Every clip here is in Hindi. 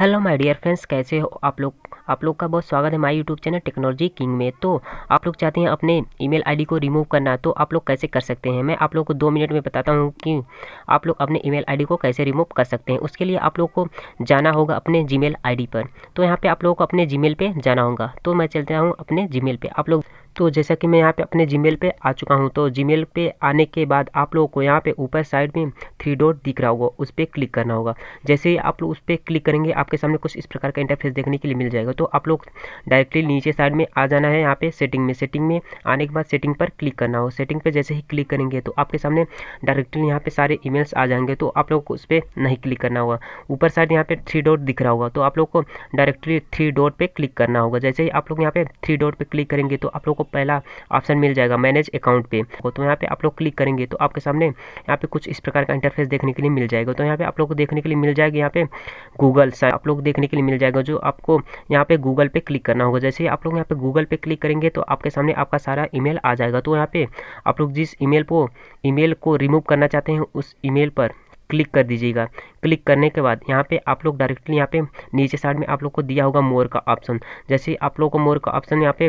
हेलो माय डियर फ्रेंड्स कैसे हो आप लोग आप लोग का बहुत स्वागत है my YouTube channel technology king में तो आप लोग चाहते हैं अपने ईमेल आईडी को रिमूव करना तो आप लोग कैसे कर सकते हैं मैं आप लोग को दो मिनट में बताता हूँ कि आप लोग अपने ईमेल आईडी को कैसे रिमूव कर सकते हैं उसके लिए आप लोग को जाना होगा अपने जी मेल पर तो यहाँ पर आप लोग को अपने जी मेल जाना होगा तो मैं चलता हूँ अपने जी मेल आप लोग तो जैसा कि मैं यहाँ पे अपने जीमेल पे आ चुका हूँ तो जीमेल पे आने के बाद आप लोगों को यहाँ पे ऊपर साइड में थ्री डॉट दिख रहा होगा उस पर क्लिक करना होगा जैसे ही आप लोग उस पर क्लिक करेंगे आपके सामने कुछ इस प्रकार का इंटरफेस देखने के लिए मिल जाएगा तो आप लोग डायरेक्टली नीचे साइड में आ जाना है यहाँ पे सेटिंग में सेटिंग में आने के बाद सेटिंग पर क्लिक करना हो सेटिंग पर जैसे ही क्लिक करेंगे तो आपके सामने डायरेक्टली यहाँ पर सारे ईमेल्स आ जाएंगे तो आप लोग को उस पर नहीं क्लिक करना होगा ऊपर साइड यहाँ पर थ्री डॉट दिख रहा होगा तो आप लोग को डायरेक्टली थ्री डॉट पर क्लिक करना होगा जैसे ही आप लोग यहाँ पे थ्री डॉट पर क्लिक करेंगे तो आप लोग को पहला ऑप्शन मिल जाएगा मैनेज अकाउंट पे तो यहाँ पे आप लोग क्लिक करेंगे तो आपके सामने यहाँ पे कुछ इस प्रकार का इंटरफेस देखने के लिए मिल जाएगा तो यहाँ पे आप लोग को देखने के लिए मिल जाएगा यहाँ पे गूगल सर आप लोग देखने के लिए मिल जाएगा जो आपको यहाँ पे गूगल पे क्लिक करना होगा जैसे आप लोग यहाँ पे गूगल पे क्लिक करेंगे तो आपके सामने आपका सारा ईमेल आ जाएगा तो यहाँ पे आप लोग जिस मेल को ई को रिमूव करना चाहते हैं उस ई पर क्लिक कर दीजिएगा क्लिक करने के बाद यहाँ पे आप लोग डायरेक्टली यहाँ पे नीचे साइड में आप लोग को दिया होगा मोर का ऑप्शन जैसे आप लोग को मोर का ऑप्शन यहाँ पे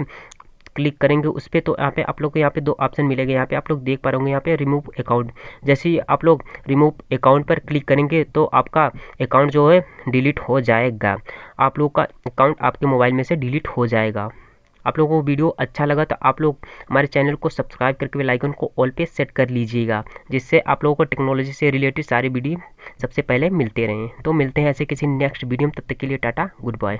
क्लिक करेंगे उस पर तो यहाँ पे आप लोग को यहाँ पे दो ऑप्शन मिलेगा यहाँ पे आप लोग देख पा रहे होंगे यहाँ पे रिमूव अकाउंट जैसे ही आप लोग रिमूव अकाउंट पर क्लिक करेंगे तो आपका अकाउंट जो है डिलीट हो जाएगा आप लोग का अकाउंट आपके मोबाइल में से डिलीट हो जाएगा आप लोगों को वीडियो अच्छा लगा तो आप लोग हमारे चैनल को सब्सक्राइब करके बेल को ऑल पे सेट कर लीजिएगा जिससे आप लोगों को टेक्नोलॉजी से रिलेटेड सारी वीडियो सबसे पहले मिलते रहें तो मिलते हैं ऐसे किसी नेक्स्ट वीडियो में तब तक के लिए टाटा गुड बाय